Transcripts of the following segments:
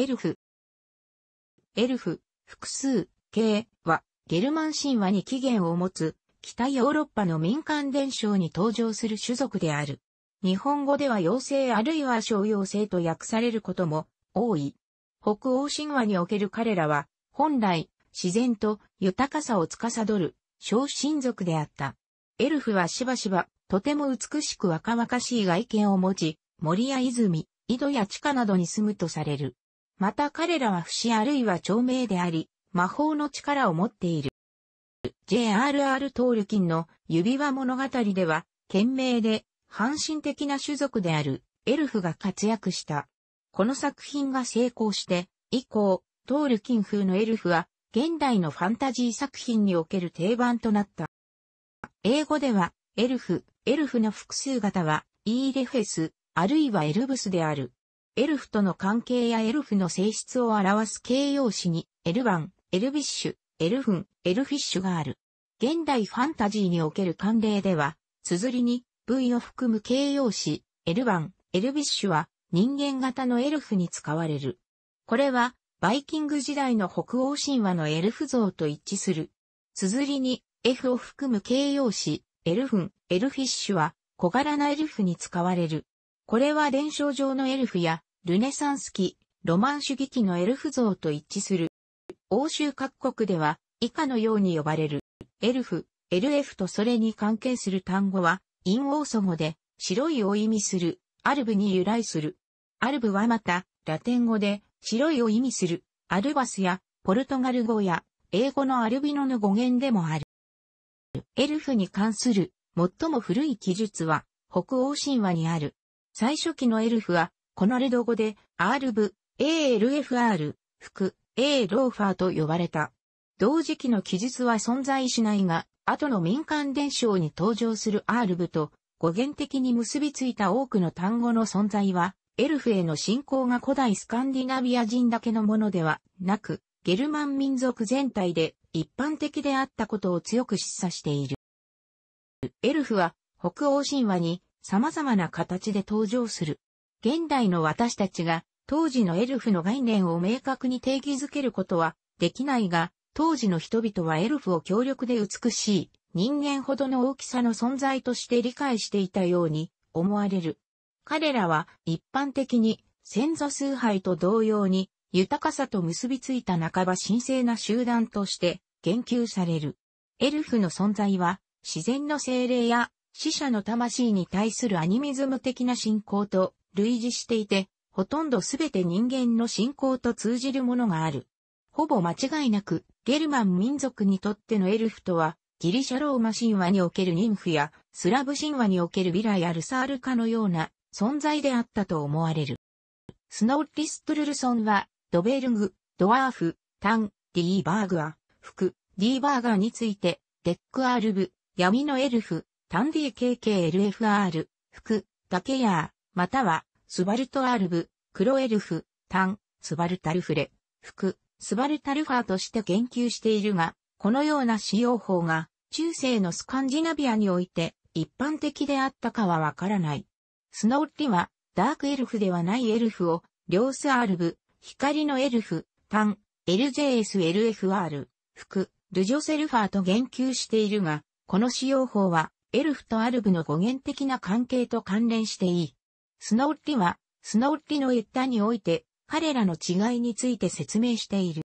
エルフ。エルフ、複数、系は、ゲルマン神話に起源を持つ、北ヨーロッパの民間伝承に登場する種族である。日本語では妖精あるいは小妖精と訳されることも多い。北欧神話における彼らは、本来、自然と豊かさを司る、小神族であった。エルフはしばしば、とても美しく若々しい外見を持ち、森や泉、井戸や地下などに住むとされる。また彼らは不死あるいは長命であり、魔法の力を持っている。J.R.R. トールキンの指輪物語では、懸命で、半身的な種族であるエルフが活躍した。この作品が成功して、以降、トールキン風のエルフは、現代のファンタジー作品における定番となった。英語では、エルフ、エルフの複数型は、イーレフェス、あるいはエルブスである。エルフとの関係やエルフの性質を表す形容詞に、エルバン、エルビッシュ、エルフン、エルフィッシュがある。現代ファンタジーにおける慣例では、綴りに V を含む形容詞、エルバン、エルビッシュは人間型のエルフに使われる。これは、バイキング時代の北欧神話のエルフ像と一致する。綴りに F を含む形容詞、エルフン、エルフィッシュは小柄なエルフに使われる。これは伝承上のエルフやルネサンス期、ロマン主義期のエルフ像と一致する。欧州各国では以下のように呼ばれる。エルフ、エルエフとそれに関係する単語は、陰王祖語で、白いを意味する、アルブに由来する。アルブはまた、ラテン語で、白いを意味する、アルバスや、ポルトガル語や、英語のアルビノの語源でもある。エルフに関する、最も古い記述は、北欧神話にある。最初期のエルフは、このレド語で、アールブ、ALFR、服、A ローファーと呼ばれた。同時期の記述は存在しないが、後の民間伝承に登場するアールブと、語源的に結びついた多くの単語の存在は、エルフへの信仰が古代スカンディナビア人だけのものではなく、ゲルマン民族全体で一般的であったことを強く示唆している。エルフは北欧神話に様々な形で登場する。現代の私たちが当時のエルフの概念を明確に定義づけることはできないが、当時の人々はエルフを強力で美しい人間ほどの大きさの存在として理解していたように思われる。彼らは一般的に先祖崇拝と同様に豊かさと結びついた半ば神聖な集団として言及される。エルフの存在は自然の精霊や死者の魂に対するアニミズム的な信仰と類似していて、ほとんどすべて人間の信仰と通じるものがある。ほぼ間違いなく、ゲルマン民族にとってのエルフとは、ギリシャローマ神話における妊婦や、スラブ神話における未ラやルサールカのような存在であったと思われる。スノーリストゥルルソンは、ドベルグ、ドワーフ、タン、ディーバーグア、フク、ディーバーガーについて、デックアールブ、闇のエルフ、タンディ KKLFR、フク、ダケヤー、または、スバルトアルブ、クロエルフ、タン、スバルタルフレ、服、スバルタルファーとして言及しているが、このような使用法が中世のスカンジナビアにおいて一般的であったかはわからない。スノーリはダークエルフではないエルフを、両スアルブ、光のエルフ、タン、LJSLFR、服、ルジョセルファーと言及しているが、この使用法は、エルフとアルブの語源的な関係と関連していい。スノテリは、スノテリのったにおいて、彼らの違いについて説明している。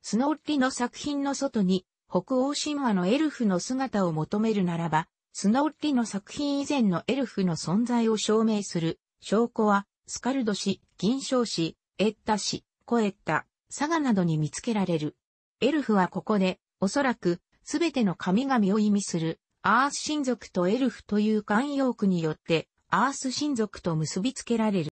スノテリの作品の外に、北欧神話のエルフの姿を求めるならば、スノテリの作品以前のエルフの存在を証明する証拠は、スカルド氏、銀賞氏、エッタ氏、コエッタ、サガなどに見つけられる。エルフはここで、おそらく、すべての神々を意味する、アース神族とエルフという慣用句によって、アース神族と結びつけられる。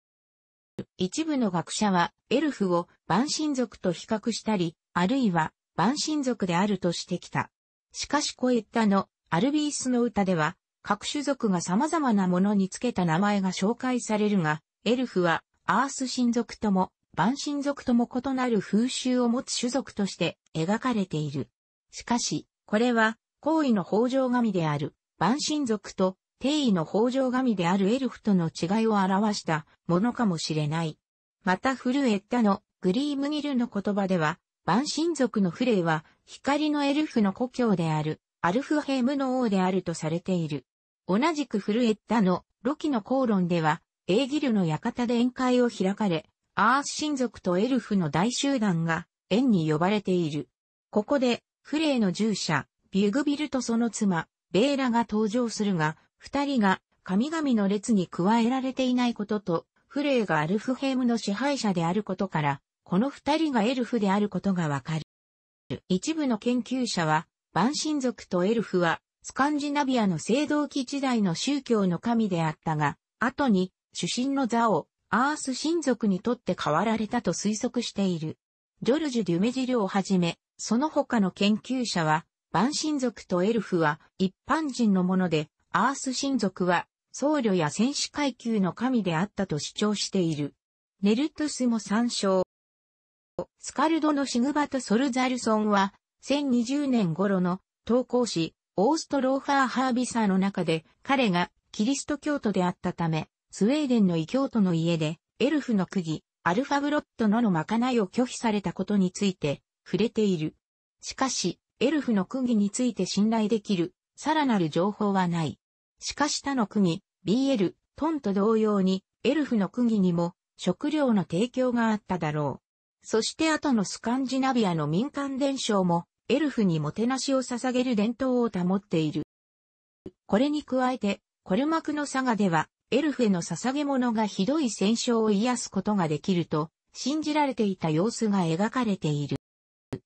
一部の学者は、エルフを万神族と比較したり、あるいは万神族であるとしてきた。しかしこういったの、アルビースの歌では、各種族が様々なものにつけた名前が紹介されるが、エルフは、アース神族とも、万神族とも異なる風習を持つ種族として描かれている。しかし、これは、行為の法上神である、万神族と定位の豊上神であるエルフとの違いを表したものかもしれない。またフルエッタのグリームギルの言葉では、万神族のフレイは光のエルフの故郷であるアルフヘムの王であるとされている。同じくフルエッタのロキの口論では、エーギルの館で宴会を開かれ、アース神族とエルフの大集団が縁に呼ばれている。ここで、フレイの従者、ビュグビルとその妻、ベーラが登場するが、二人が神々の列に加えられていないことと、フレイがアルフヘイムの支配者であることから、この二人がエルフであることがわかる。一部の研究者は、万神族とエルフは、スカンジナビアの青銅器時代の宗教の神であったが、後に、主神の座を、アース神族にとって変わられたと推測している。ジョルジュ・デュメジルをはじめ、その他の研究者は、万神族とエルフは一般人のもので、アース神族は僧侶や戦士階級の神であったと主張している。ネルトゥスも参照。スカルドのシグバト・ソルザルソンは、1020年頃の投稿誌、オーストローファー・ハービサーの中で、彼がキリスト教徒であったため、スウェーデンの異教徒の家で、エルフの釘、アルファブロットののまかないを拒否されたことについて、触れている。しかし、エルフの釘について信頼できる、さらなる情報はない。しかし他の国、BL、トンと同様に、エルフの国にも、食料の提供があっただろう。そして後のスカンジナビアの民間伝承も、エルフにもてなしを捧げる伝統を保っている。これに加えて、コルマクの佐賀では、エルフへの捧げ物がひどい戦傷を癒すことができると、信じられていた様子が描かれている。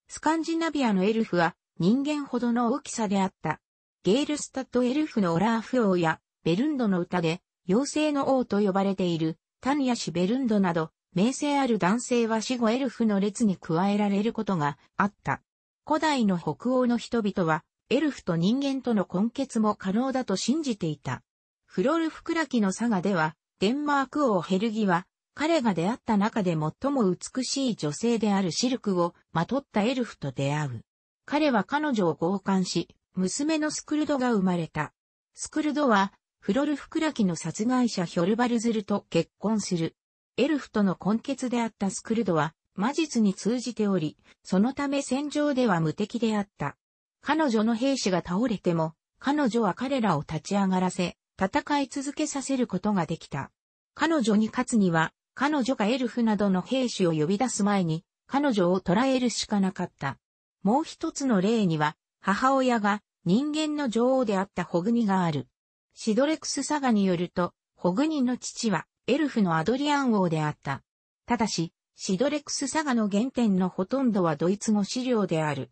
スカンジナビアのエルフは、人間ほどの大きさであった。ゲールスタッドエルフのオラーフ王やベルンドの歌で妖精の王と呼ばれているタニヤ氏ベルンドなど名声ある男性は死後エルフの列に加えられることがあった。古代の北欧の人々はエルフと人間との根結も可能だと信じていた。フロルフクラキの佐賀ではデンマーク王ヘルギは彼が出会った中で最も美しい女性であるシルクをまとったエルフと出会う。彼は彼女を強姦し、娘のスクルドが生まれた。スクルドは、フロルフクラキの殺害者ヒョルバルズルと結婚する。エルフとの根血であったスクルドは、魔術に通じており、そのため戦場では無敵であった。彼女の兵士が倒れても、彼女は彼らを立ち上がらせ、戦い続けさせることができた。彼女に勝つには、彼女がエルフなどの兵士を呼び出す前に、彼女を捕らえるしかなかった。もう一つの例には、母親が人間の女王であったホグニがある。シドレクスサガによると、ホグニの父はエルフのアドリアン王であった。ただし、シドレクスサガの原点のほとんどはドイツ語資料である。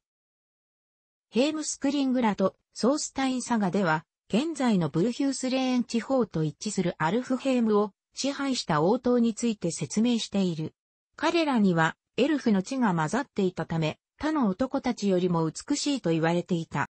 ヘームスクリングラとソースタインサガでは、現在のブルヒュースレーン地方と一致するアルフヘームを支配した王党について説明している。彼らにはエルフの血が混ざっていたため、他の男たちよりも美しいと言われていた。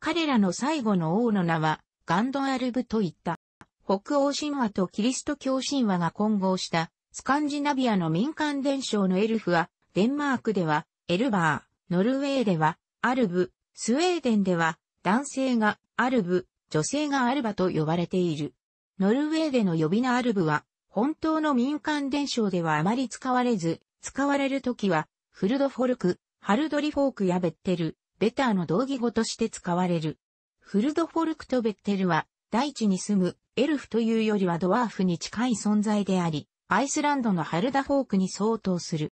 彼らの最後の王の名は、ガンドアルブといった。北欧神話とキリスト教神話が混合した、スカンジナビアの民間伝承のエルフは、デンマークでは、エルバー、ノルウェーでは、アルブ、スウェーデンでは、男性がアルブ、女性がアルバと呼ばれている。ノルウェーでの呼び名アルブは、本当の民間伝承ではあまり使われず、使われるときは、フルドフォルク、ハルドリフォークやベッテル、ベターの同義語として使われる。フルドフォルクとベッテルは、大地に住むエルフというよりはドワーフに近い存在であり、アイスランドのハルダフォークに相当する。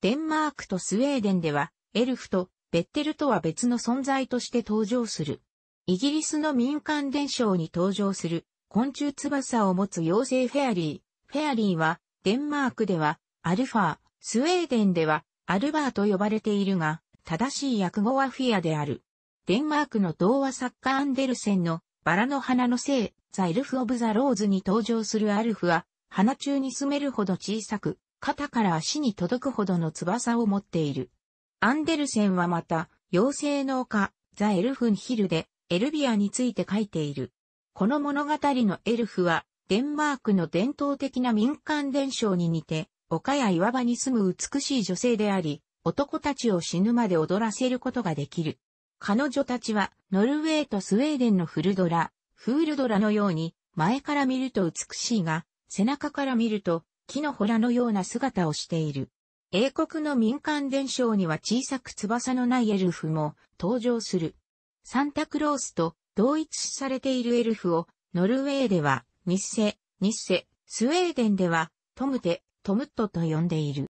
デンマークとスウェーデンでは、エルフとベッテルとは別の存在として登場する。イギリスの民間伝承に登場する昆虫翼を持つ妖精フェアリー。フェアリーは、デンマークでは、アルファ、ー、スウェーデンではアルバーと呼ばれているが、正しい訳語はフィアである。デンマークの童話作家アンデルセンのバラの花のせい、ザ・エルフ・オブ・ザ・ローズに登場するアルフは、花中に住めるほど小さく、肩から足に届くほどの翼を持っている。アンデルセンはまた、妖精の丘、ザ・エルフンヒルで、エルビアについて書いている。この物語のエルフは、デンマークの伝統的な民間伝承に似て、丘や岩場に住む美しい女性であり、男たちを死ぬまで踊らせることができる。彼女たちは、ノルウェーとスウェーデンのフルドラ、フールドラのように、前から見ると美しいが、背中から見ると、木のほらのような姿をしている。英国の民間伝承には小さく翼のないエルフも登場する。サンタクロースと同一視されているエルフを、ノルウェーでは、ニッセ、ニッセ、スウェーデンでは、トムテ、トムットと呼んでいる。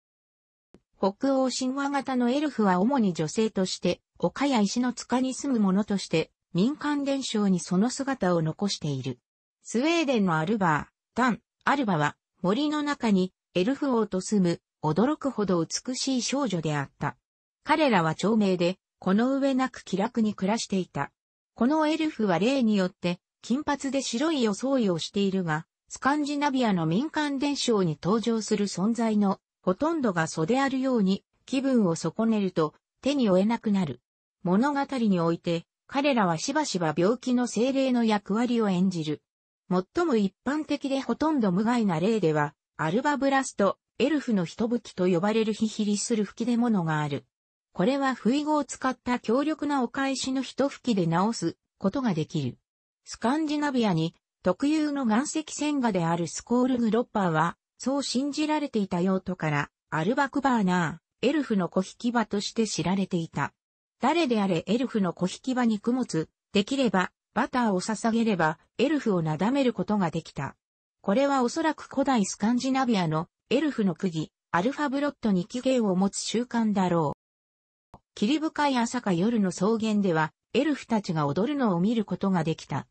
北欧神話型のエルフは主に女性として、丘や石の塚に住む者として、民間伝承にその姿を残している。スウェーデンのアルバー、ダン、アルバは、森の中に、エルフ王と住む、驚くほど美しい少女であった。彼らは長命で、この上なく気楽に暮らしていた。このエルフは例によって、金髪で白い装いをしているが、スカンジナビアの民間伝承に登場する存在のほとんどが素であるように気分を損ねると手に負えなくなる。物語において彼らはしばしば病気の精霊の役割を演じる。最も一般的でほとんど無害な例ではアルバブラスト、エルフの人吹きと呼ばれるヒヒリする吹き出物がある。これは不意語を使った強力なお返しの人吹きで直すことができる。スカンジナビアに特有の岩石線画であるスコールグロッパーは、そう信じられていた用途から、アルバクバーナー、エルフの小引き場として知られていた。誰であれエルフの小引き場に供物、できれば、バターを捧げれば、エルフをなだめることができた。これはおそらく古代スカンジナビアのエルフの釘、アルファブロットに起源を持つ習慣だろう。霧深い朝か夜の草原では、エルフたちが踊るのを見ることができた。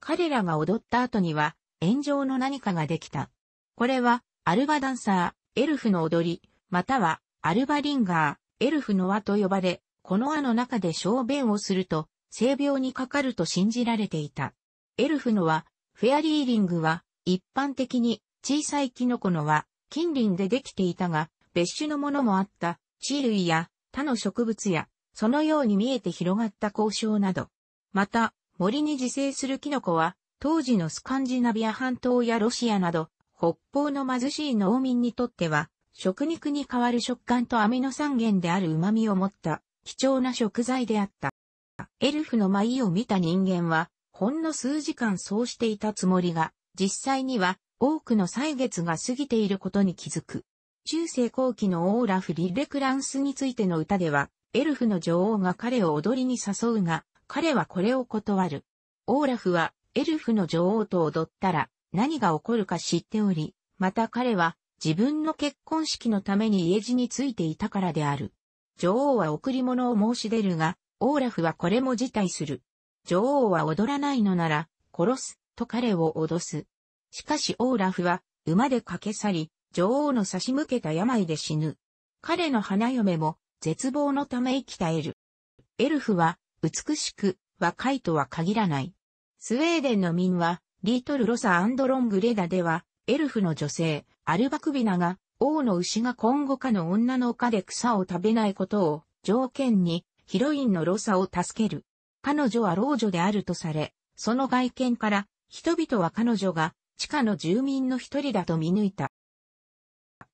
彼らが踊った後には、炎上の何かができた。これは、アルバダンサー、エルフの踊り、または、アルバリンガー、エルフの輪と呼ばれ、この輪の中で小便をすると、性病にかかると信じられていた。エルフの輪、フェアリーリングは、一般的に、小さいキノコの輪、近隣でできていたが、別種のものもあった、地類や、他の植物や、そのように見えて広がった交渉など。また、森に自生するキノコは、当時のスカンジナビア半島やロシアなど、北方の貧しい農民にとっては、食肉に代わる食感とアミノ酸源である旨味を持った貴重な食材であった。エルフの舞を見た人間は、ほんの数時間そうしていたつもりが、実際には多くの歳月が過ぎていることに気づく。中世後期のオーラフ・リレクランスについての歌では、エルフの女王が彼を踊りに誘うが、彼はこれを断る。オーラフはエルフの女王と踊ったら何が起こるか知っており、また彼は自分の結婚式のために家路についていたからである。女王は贈り物を申し出るが、オーラフはこれも辞退する。女王は踊らないのなら、殺す、と彼を脅す。しかしオーラフは、馬で駆け去り、女王の差し向けた病で死ぬ。彼の花嫁も、絶望のため生きたえる。エルフは、美しく、若いとは限らない。スウェーデンの民は、リートル・ロサアンドロングレダでは、エルフの女性、アルバクビナが、王の牛が今後かの女の丘で草を食べないことを、条件に、ヒロインのロサを助ける。彼女は老女であるとされ、その外見から、人々は彼女が、地下の住民の一人だと見抜いた。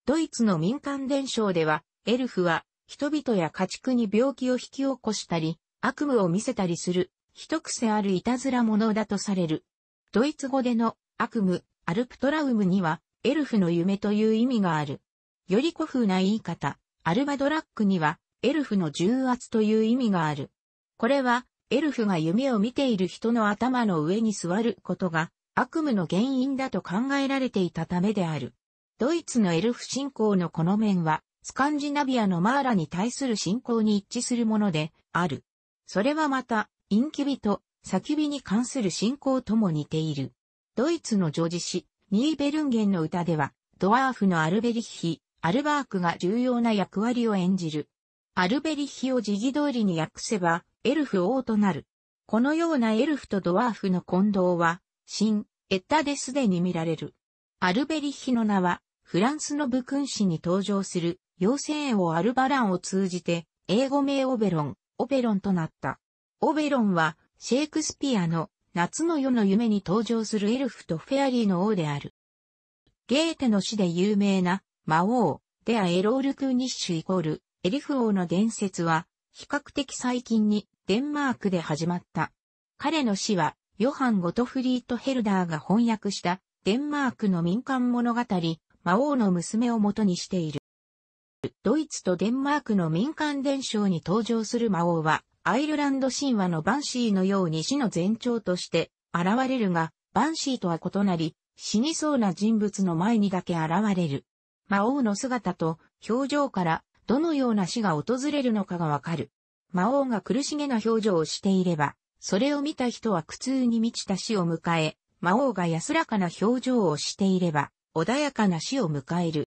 ドイツの民間伝承では、エルフは、人々や家畜に病気を引き起こしたり、悪夢を見せたりする、一癖あるいたずら者だとされる。ドイツ語での悪夢、アルプトラウムには、エルフの夢という意味がある。より古風な言い方、アルバドラックには、エルフの重圧という意味がある。これは、エルフが夢を見ている人の頭の上に座ることが、悪夢の原因だと考えられていたためである。ドイツのエルフ信仰のこの面は、スカンジナビアのマーラに対する信仰に一致するもので、ある。それはまた、インキビとキビに関する信仰とも似ている。ドイツの女児詩、ニーベルンゲンの歌では、ドワーフのアルベリッヒ、アルバークが重要な役割を演じる。アルベリッヒを字義通りに訳せば、エルフ王となる。このようなエルフとドワーフの混同は、新、エッタですでに見られる。アルベリッヒの名は、フランスの武勲誌に登場する、妖精王アルバランを通じて、英語名オベロン、オベロンとなった。オベロンは、シェイクスピアの夏の夜の夢に登場するエルフとフェアリーの王である。ゲーテの死で有名な魔王、デア・エロール・クーニッシュイコール、エリフ王の伝説は、比較的最近にデンマークで始まった。彼の死は、ヨハン・ゴトフリート・ヘルダーが翻訳した、デンマークの民間物語、魔王の娘を元にしている。ドイツとデンマークの民間伝承に登場する魔王は、アイルランド神話のバンシーのように死の前兆として現れるが、バンシーとは異なり、死にそうな人物の前にだけ現れる。魔王の姿と表情からどのような死が訪れるのかがわかる。魔王が苦しげな表情をしていれば、それを見た人は苦痛に満ちた死を迎え、魔王が安らかな表情をしていれば、穏やかな死を迎える。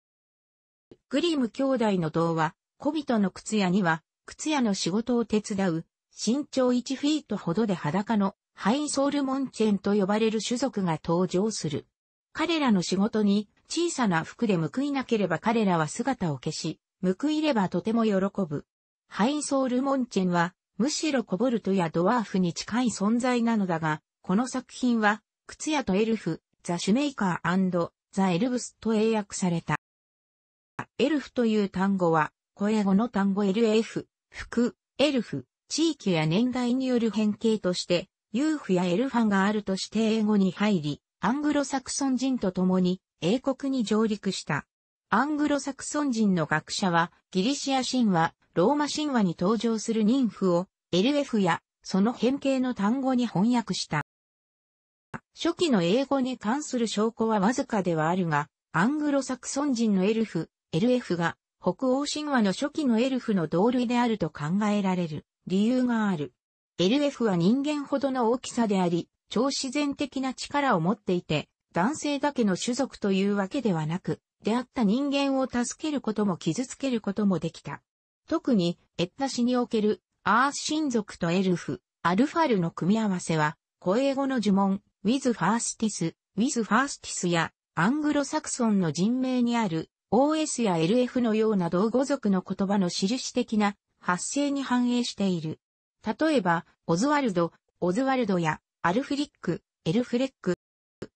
グリム兄弟の童話、小人の靴屋には、靴屋の仕事を手伝う、身長1フィートほどで裸の、ハイソールモンチェンと呼ばれる種族が登場する。彼らの仕事に、小さな服で報いなければ彼らは姿を消し、報いればとても喜ぶ。ハイソールモンチェンは、むしろコボルトやドワーフに近い存在なのだが、この作品は、靴屋とエルフ、ザ・シュメイカーザ・エルブスと英訳された。エルフという単語は、声英語の単語 LF、服、エルフ、地域や年代による変形として、ユーフやエルファンがあるとして英語に入り、アングロサクソン人と共に英国に上陸した。アングロサクソン人の学者は、ギリシア神話、ローマ神話に登場する妊婦を、LF や、その変形の単語に翻訳した。初期の英語に関する証拠はわずかではあるが、アングロサクソン人のエルフ、LF が北欧神話の初期のエルフの同類であると考えられる理由がある。LF は人間ほどの大きさであり、超自然的な力を持っていて、男性だけの種族というわけではなく、出会った人間を助けることも傷つけることもできた。特に、エッタ氏におけるアース神族とエルフ、アルファルの組み合わせは、声語の呪文、ウィズ・ファースティス、ウィズ・ファースティスや、アングロサクソンの人名にある、OS や LF のような同語族の言葉の印的な発生に反映している。例えば、オズワルド、オズワルドや、アルフリック、エルフレック。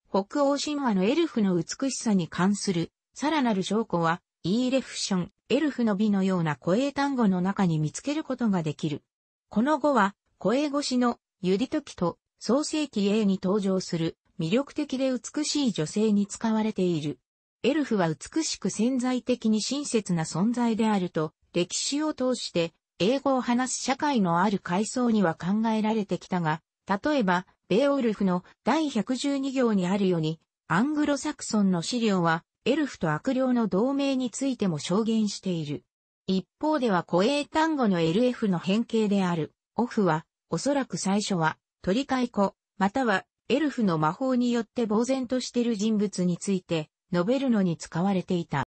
北欧神話のエルフの美しさに関する、さらなる証拠は、イーレフション、エルフの美のような古英単語の中に見つけることができる。この語は、古英越しの、ユリトキと、創世記 A に登場する、魅力的で美しい女性に使われている。エルフは美しく潜在的に親切な存在であると、歴史を通して英語を話す社会のある階層には考えられてきたが、例えば、ベオルフの第112行にあるように、アングロサクソンの資料は、エルフと悪霊の同盟についても証言している。一方では古英単語の LF の変形である、オフは、おそらく最初は、鳥飼替子、または、エルフの魔法によって呆然としている人物について、述べるのに使われていた。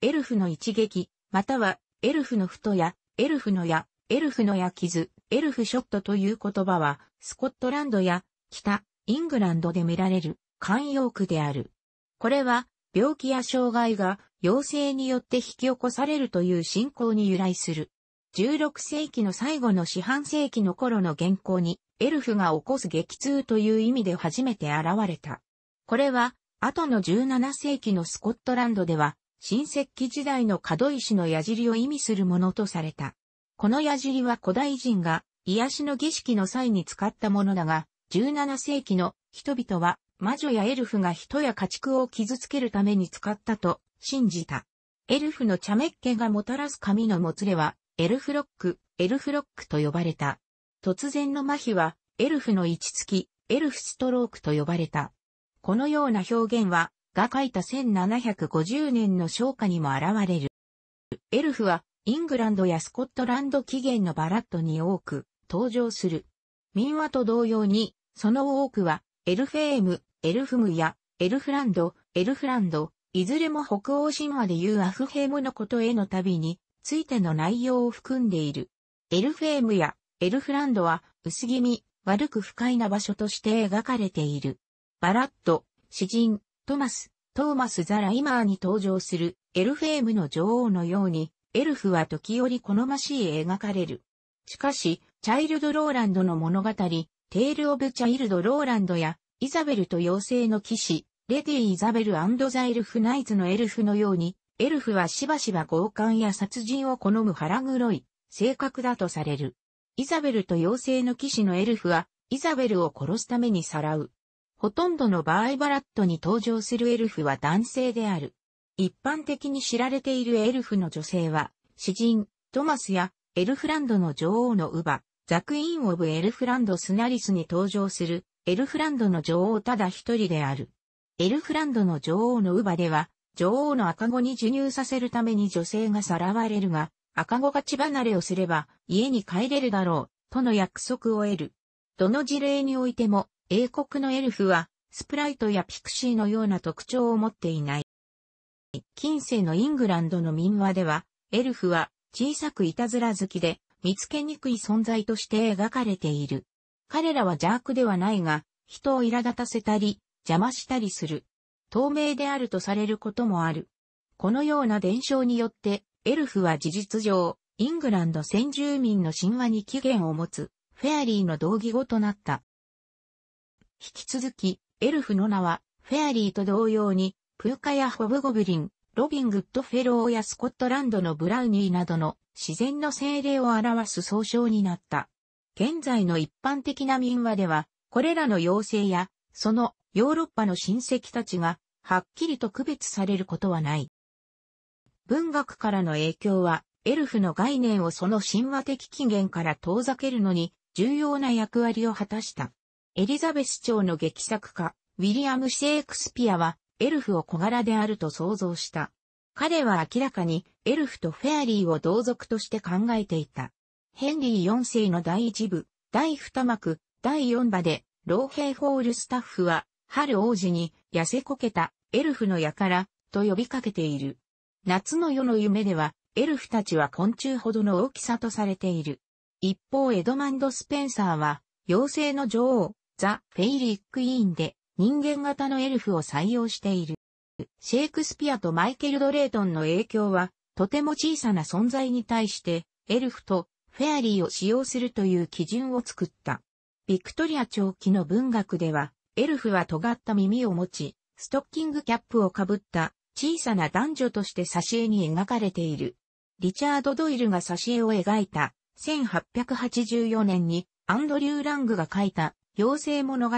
エルフの一撃、または、エルフの太や、エルフの矢、エルフの矢傷、エルフショットという言葉は、スコットランドや、北、イングランドで見られる、慣用句である。これは、病気や障害が、妖精によって引き起こされるという信仰に由来する。16世紀の最後の四半世紀の頃の原稿に、エルフが起こす激痛という意味で初めて現れた。これは、後の17世紀のスコットランドでは、新石器時代の角石の矢尻を意味するものとされた。この矢尻は古代人が癒しの儀式の際に使ったものだが、17世紀の人々は魔女やエルフが人や家畜を傷つけるために使ったと信じた。エルフの茶目っ気がもたらす髪のもつれは、エルフロック、エルフロックと呼ばれた。突然の麻痺は、エルフの位置付き、エルフストロークと呼ばれた。このような表現は、が書いた1750年の昇華にも現れる。エルフは、イングランドやスコットランド起源のバラットに多く登場する。民話と同様に、その多くは、エルフェーム、エルフムや、エルフランド、エルフランド、いずれも北欧神話でいうアフヘームのことへの旅についての内容を含んでいる。エルフェームやエルフランドは薄気味、悪く不快な場所として描かれている。バラット、詩人、トマス、トーマス・ザ・ライマーに登場するエルフェームの女王のように、エルフは時折好ましい描かれる。しかし、チャイルド・ローランドの物語、テール・オブ・チャイルド・ローランドや、イザベルと妖精の騎士、レディ・イザベルザ・エルフ・ナイズのエルフのように、エルフはしばしば強姦や殺人を好む腹黒い性格だとされる。イザベルと妖精の騎士のエルフは、イザベルを殺すためにさらうほとんどの場合バラットに登場するエルフは男性である。一般的に知られているエルフの女性は、詩人、トマスや、エルフランドの女王の乳母、ザクイン・オブ・エルフランド・スナリスに登場する、エルフランドの女王ただ一人である。エルフランドの女王の乳母では、女王の赤子に授乳させるために女性がさらわれるが、赤子が血離れをすれば家に帰れるだろう、との約束を得る。どの事例においても、英国のエルフは、スプライトやピクシーのような特徴を持っていない。近世のイングランドの民話では、エルフは小さくいたずら好きで、見つけにくい存在として描かれている。彼らは邪悪ではないが、人を苛立たせたり、邪魔したりする。透明であるとされることもある。このような伝承によって、エルフは事実上、イングランド先住民の神話に起源を持つ、フェアリーの同義語となった。引き続き、エルフの名は、フェアリーと同様に、プーカやホブゴブリン、ロビン・グッドフェローやスコットランドのブラウニーなどの自然の精霊を表す総称になった。現在の一般的な民話では、これらの妖精や、そのヨーロッパの親戚たちが、はっきりと区別されることはない。文学からの影響は、エルフの概念をその神話的起源から遠ざけるのに、重要な役割を果たした。エリザベス朝の劇作家、ウィリアム・シェイクスピアは、エルフを小柄であると想像した。彼は明らかに、エルフとフェアリーを同族として考えていた。ヘンリー4世の第一部、第二幕、第四場で、老兵ホールスタッフは、春王子に、痩せこけた、エルフの矢から、と呼びかけている。夏の夜の夢では、エルフたちは昆虫ほどの大きさとされている。一方エドマンド・スペンサーは、妖精の女王、ザ・フェイリックーンで人間型のエルフを採用している。シェイクスピアとマイケル・ドレートンの影響は、とても小さな存在に対して、エルフとフェアリーを使用するという基準を作った。ビクトリア長期の文学では、エルフは尖った耳を持ち、ストッキングキャップをかぶった小さな男女として挿絵に描かれている。リチャード・ドイルが挿絵を描いた1884年にアンドリュー・ラングが描いた妖精物語、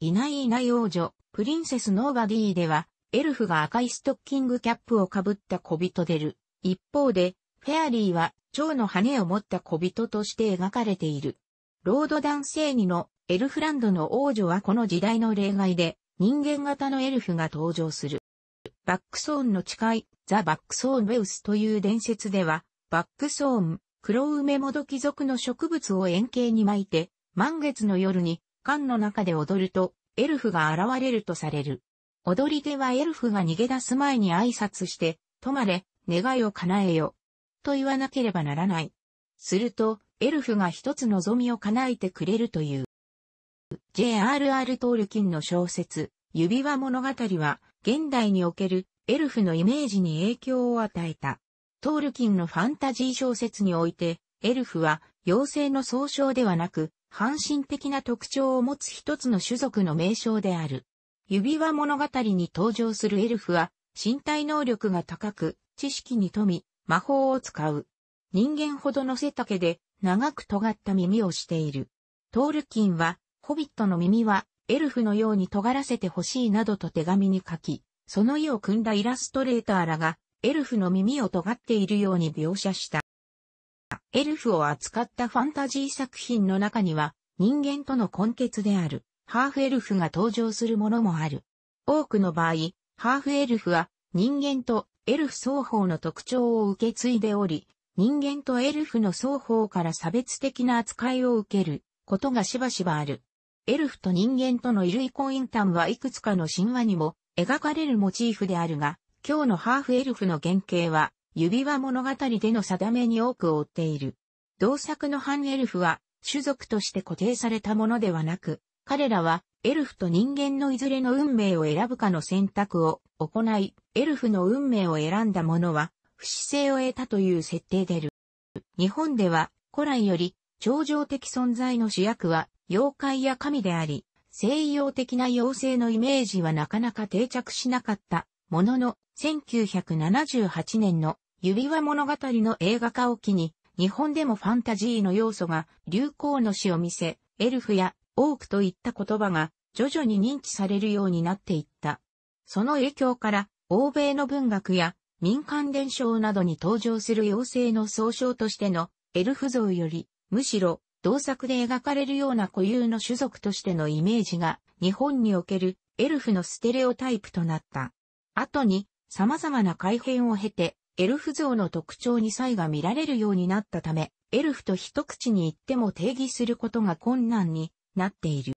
いないいない王女、プリンセスノーバディでは、エルフが赤いストッキングキャップをかぶった小人出る。一方で、フェアリーは、蝶の羽を持った小人として描かれている。ロード男性にのエルフランドの王女はこの時代の例外で、人間型のエルフが登場する。バックソーンの誓い、ザ・バックソーン・ウェウスという伝説では、バックソーン、黒梅もど貴族の植物を円形に巻いて、満月の夜にンの中で踊ると、エルフが現れるとされる。踊り手はエルフが逃げ出す前に挨拶して、止まれ、願いを叶えよ。と言わなければならない。すると、エルフが一つ望みを叶えてくれるという。J.R.R. トールキンの小説、指輪物語は、現代におけるエルフのイメージに影響を与えた。トールキンのファンタジー小説において、エルフは妖精の総称ではなく、半身的な特徴を持つ一つの種族の名称である。指輪物語に登場するエルフは、身体能力が高く、知識に富み、魔法を使う。人間ほどの背丈で、長く尖った耳をしている。トールキンは、ホビットの耳は、エルフのように尖らせてほしいなどと手紙に書き、その意を組んだイラストレーターらが、エルフの耳を尖っているように描写した。エルフを扱ったファンタジー作品の中には、人間との根結である、ハーフエルフが登場するものもある。多くの場合、ハーフエルフは、人間とエルフ双方の特徴を受け継いでおり、人間とエルフの双方から差別的な扱いを受けることがしばしばある。エルフと人間との衣類婚姻ムはいくつかの神話にも描かれるモチーフであるが、今日のハーフエルフの原型は指輪物語での定めに多くをっている。同作の半エルフは、種族として固定されたものではなく、彼らは、エルフと人間のいずれの運命を選ぶかの選択を行い、エルフの運命を選んだ者は、不死性を得たという設定である。日本では、古来より、超常的存在の主役は、妖怪や神であり、西洋的な妖精のイメージはなかなか定着しなかった、ものの、1978年の指輪物語の映画化を機に、日本でもファンタジーの要素が流行の詩を見せ、エルフやオークといった言葉が徐々に認知されるようになっていった。その影響から、欧米の文学や民間伝承などに登場する妖精の総称としてのエルフ像より、むしろ、同作で描かれるような固有の種族としてのイメージが、日本におけるエルフのステレオタイプとなった。後に、様々な改変を経て、エルフ像の特徴に差異が見られるようになったため、エルフと一口に言っても定義することが困難になっている。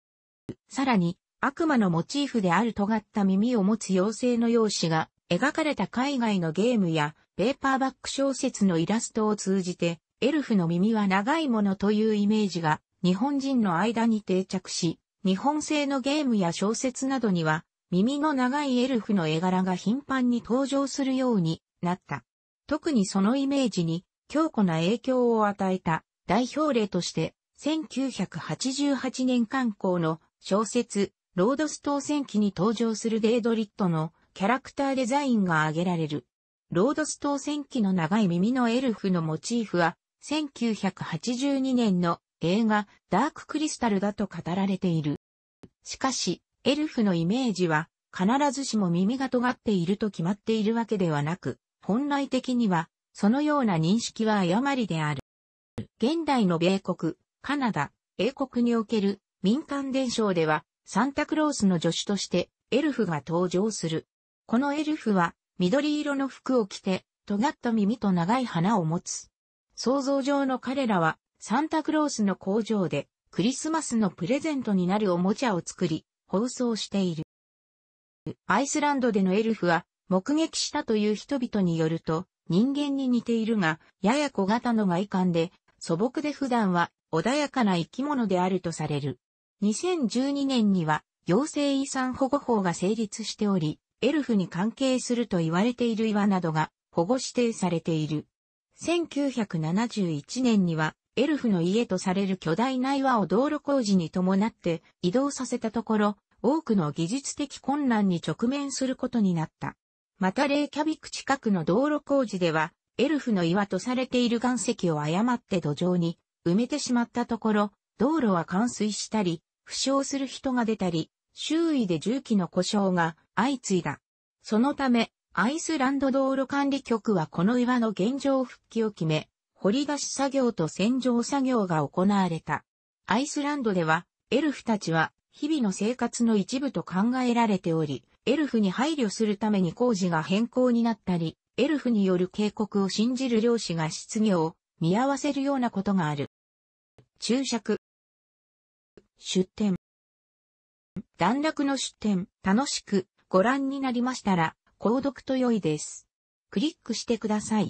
さらに、悪魔のモチーフである尖った耳を持つ妖精の容姿が描かれた海外のゲームやペーパーバック小説のイラストを通じて、エルフの耳は長いものというイメージが日本人の間に定着し、日本製のゲームや小説などには耳の長いエルフの絵柄が頻繁に登場するようになった。特にそのイメージに強固な影響を与えた代表例として、1988年刊行の小説、ロードス当選記に登場するデイドリットのキャラクターデザインが挙げられる。ロードス当選記の長い耳のエルフのモチーフは、1982年の映画、ダーククリスタルだと語られている。しかし、エルフのイメージは、必ずしも耳が尖っていると決まっているわけではなく、本来的には、そのような認識は誤りである。現代の米国、カナダ、英国における民間伝承では、サンタクロースの助手としてエルフが登場する。このエルフは緑色の服を着て、尖った耳と長い鼻を持つ。想像上の彼らはサンタクロースの工場でクリスマスのプレゼントになるおもちゃを作り、放送している。アイスランドでのエルフは目撃したという人々によると人間に似ているがやや小型の外観で素朴で普段は穏やかな生き物であるとされる。2012年には行政遺産保護法が成立しており、エルフに関係すると言われている岩などが保護指定されている。1971年にはエルフの家とされる巨大な岩を道路工事に伴って移動させたところ、多くの技術的困難に直面することになった。またレイキャビク近くの道路工事では、エルフの岩とされている岩石を誤って土壌に埋めてしまったところ、道路は冠水したり、負傷する人が出たり、周囲で重機の故障が相次いだ。そのため、アイスランド道路管理局はこの岩の現状復帰を決め、掘り出し作業と洗浄作業が行われた。アイスランドでは、エルフたちは、日々の生活の一部と考えられており、エルフに配慮するために工事が変更になったり、エルフによる警告を信じる漁師が失業を見合わせるようなことがある。注釈。出店。段落の出店、楽しくご覧になりましたら、購読と良いです。クリックしてください。